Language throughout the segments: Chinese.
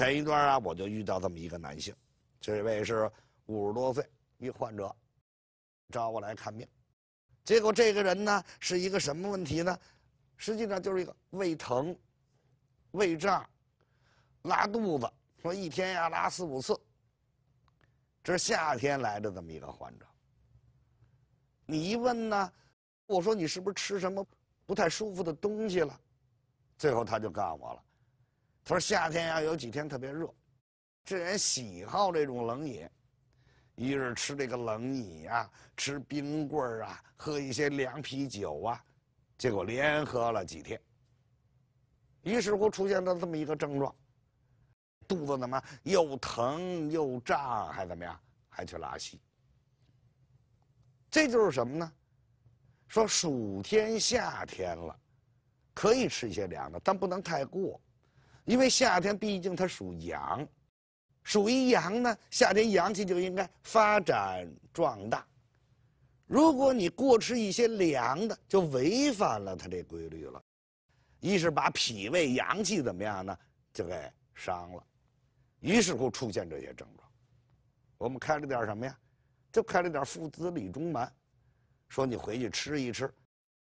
前一段啊，我就遇到这么一个男性，这位是五十多岁一患者，找我来看病，结果这个人呢是一个什么问题呢？实际上就是一个胃疼、胃胀、拉肚子，说一天呀拉四五次。这是夏天来的这么一个患者。你一问呢，我说你是不是吃什么不太舒服的东西了？最后他就告诉我了。不是夏天呀，有几天特别热，这人喜好这种冷饮，一是吃这个冷饮啊，吃冰棍啊，喝一些凉啤酒啊，结果连喝了几天。于是乎出现了这么一个症状：肚子怎么又疼又胀，还怎么样，还去拉稀。这就是什么呢？说暑天夏天了，可以吃一些凉的，但不能太过。因为夏天毕竟它属阳，属于阳呢，夏天阳气就应该发展壮大。如果你过吃一些凉的，就违反了它这规律了，一是把脾胃阳气怎么样呢，就给伤了，于是乎出现这些症状。我们开了点什么呀，就开了点附子理中丸，说你回去吃一吃，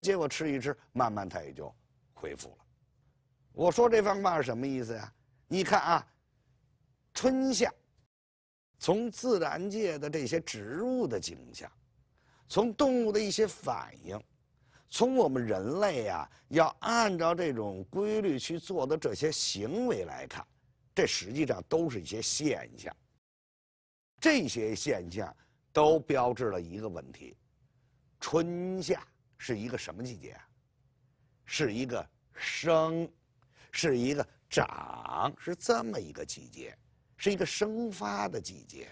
结果吃一吃，慢慢它也就恢复了。我说这番话是什么意思呀？你看啊，春夏，从自然界的这些植物的景象，从动物的一些反应，从我们人类呀要按照这种规律去做的这些行为来看，这实际上都是一些现象。这些现象都标志了一个问题：春夏是一个什么季节啊？是一个生。是一个长，是这么一个季节，是一个生发的季节。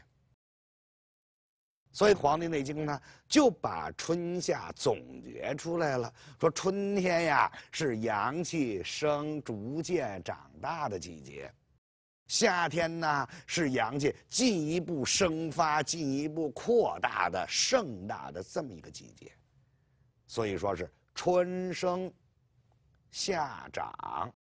所以《黄帝内经》呢，就把春夏总结出来了。说春天呀，是阳气生、逐渐长大的季节；夏天呢，是阳气进一步生发、进一步扩大的盛大的这么一个季节。所以说是春生，夏长。